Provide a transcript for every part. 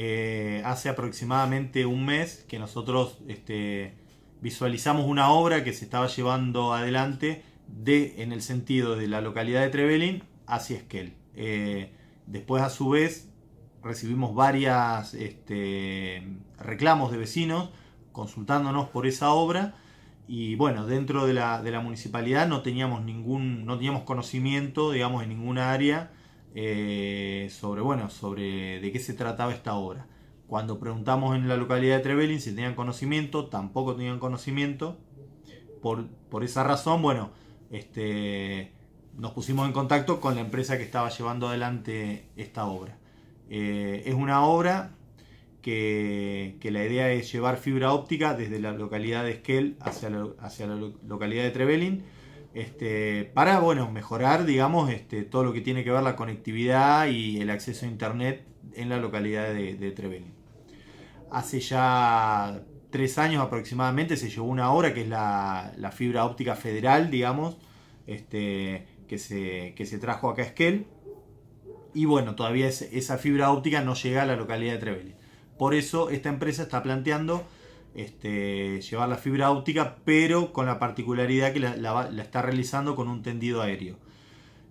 Eh, hace aproximadamente un mes que nosotros este, visualizamos una obra que se estaba llevando adelante de, en el sentido de la localidad de Trevelin hacia Esquel. Eh, después, a su vez, recibimos varias este, reclamos de vecinos consultándonos por esa obra y bueno, dentro de la, de la municipalidad no teníamos ningún, no teníamos conocimiento, digamos, en ninguna área eh, sobre, bueno, sobre de qué se trataba esta obra. Cuando preguntamos en la localidad de Trevelin si tenían conocimiento, tampoco tenían conocimiento. Por, esa razón, bueno, este, nos pusimos en contacto con la empresa que estaba llevando adelante esta obra. Eh, es una obra que, la idea es llevar fibra óptica desde la localidad de Esquel hacia hacia la localidad de Trevelin este, para bueno, mejorar digamos, este, todo lo que tiene que ver la conectividad y el acceso a Internet en la localidad de, de Hace ya tres años aproximadamente se llevó una hora que es la, fibra óptica federal, digamos, este, que, se, trajo acá a Esquel. Y bueno, todavía esa fibra óptica no llega a la localidad de Trevelin. Por eso esta empresa está planteando este, llevar la fibra óptica, pero con la particularidad que la, está realizando con un tendido aéreo.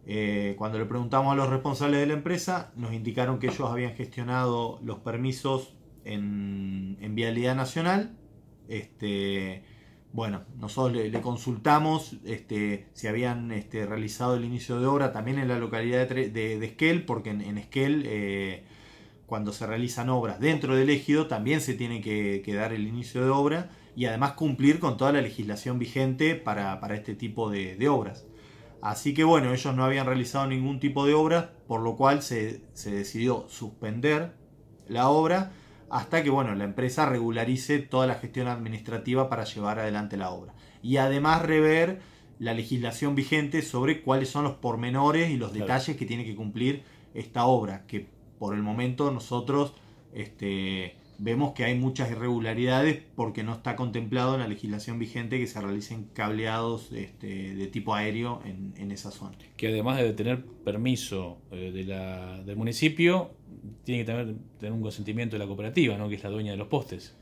Eh, cuando le preguntamos a los responsables de la empresa, nos indicaron que ellos habían gestionado los permisos en, Vialidad Nacional. Este, bueno, nosotros le, consultamos este, si habían este, realizado el inicio de obra también en la localidad de, Esquel, porque en, Esquel eh, cuando se realizan obras dentro del ejido también se tiene que, dar el inicio de obra y además cumplir con toda la legislación vigente para, este tipo de, obras. Así que bueno, ellos no habían realizado ningún tipo de obra, por lo cual se, decidió suspender la obra hasta que bueno, la empresa regularice toda la gestión administrativa para llevar adelante la obra. Y además rever la legislación vigente sobre cuáles son los pormenores y los detalles que tiene que cumplir esta obra, que por el momento nosotros este, vemos que hay muchas irregularidades porque no está contemplado en la legislación vigente que se realicen cableados este, de tipo aéreo en, esa zona. Que además de tener permiso eh, del municipio, tiene que tener, un consentimiento de la cooperativa, ¿no? que es la dueña de los postes.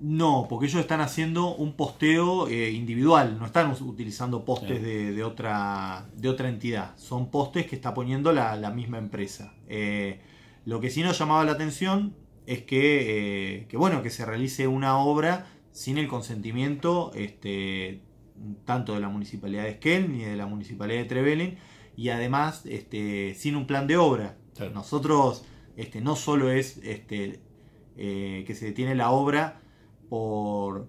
No, porque ellos están haciendo un posteo eh, individual, no están utilizando postes de, otra, entidad, son postes que está poniendo la, misma empresa. Eh, lo que sí nos llamaba la atención es eh, que, bueno, que se realice una obra sin el consentimiento este, tanto de la municipalidad de Esquel ni de la municipalidad de Trevelin y además este, sin un plan de obra. Nosotros este, no solo es este, eh, que se detiene la obra por,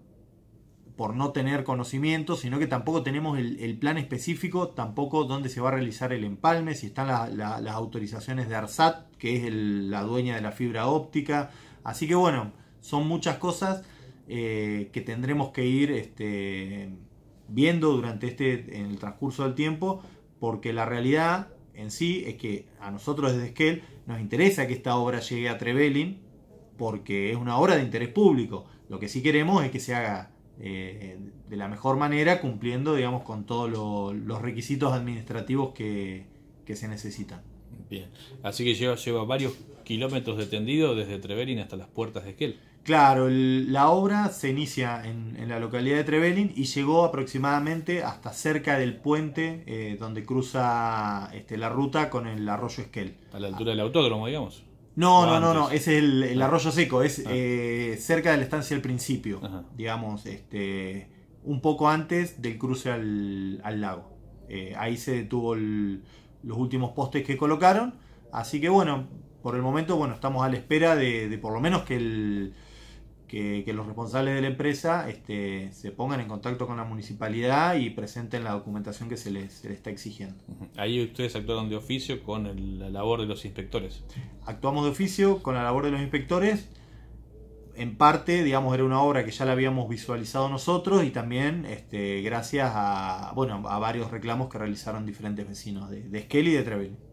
por no tener conocimiento, sino que tampoco tenemos el, plan específico, tampoco dónde se va a realizar el empalme, si están las autorizaciones de ARSAT, que es la dueña de la fibra óptica. Así que bueno, son muchas cosas eh, que tendremos que ir este, viendo durante este, en el transcurso del tiempo, porque la realidad en sí es que a nosotros desde Skel. nos interesa que esta obra llegue a Trevelin, porque es una obra de interés público. Lo que sí queremos es que se haga eh, de la mejor manera, cumpliendo, digamos, con todos los requisitos administrativos que, se necesitan. Bien, así que lleva, lleva varios kilómetros de tendido desde Trevelin hasta las puertas de Esquel. Claro, la obra se inicia en, la localidad de Trevelin y llegó aproximadamente hasta cerca del puente eh, donde cruza este, la ruta con el arroyo Esquel. A la altura del autódromo, digamos. No, no, no, no, es el, ah. arroyo seco, es ah. eh, cerca de la estancia al principio, digamos, este, un poco antes del cruce al, lago. Eh, ahí se detuvo los últimos postes que colocaron, así que bueno, por el momento, bueno, estamos a la espera de, de por lo menos que el que, los responsables de la empresa este, se pongan en contacto con la municipalidad y presenten la documentación que se les, está exigiendo. Ahí ustedes actuaron de oficio con la labor de los inspectores. Actuamos de oficio con la labor de los inspectores. En parte, digamos, era una obra que ya la habíamos visualizado nosotros y también este, gracias a, bueno, a varios reclamos que realizaron diferentes vecinos de, de Esquel y de Treville.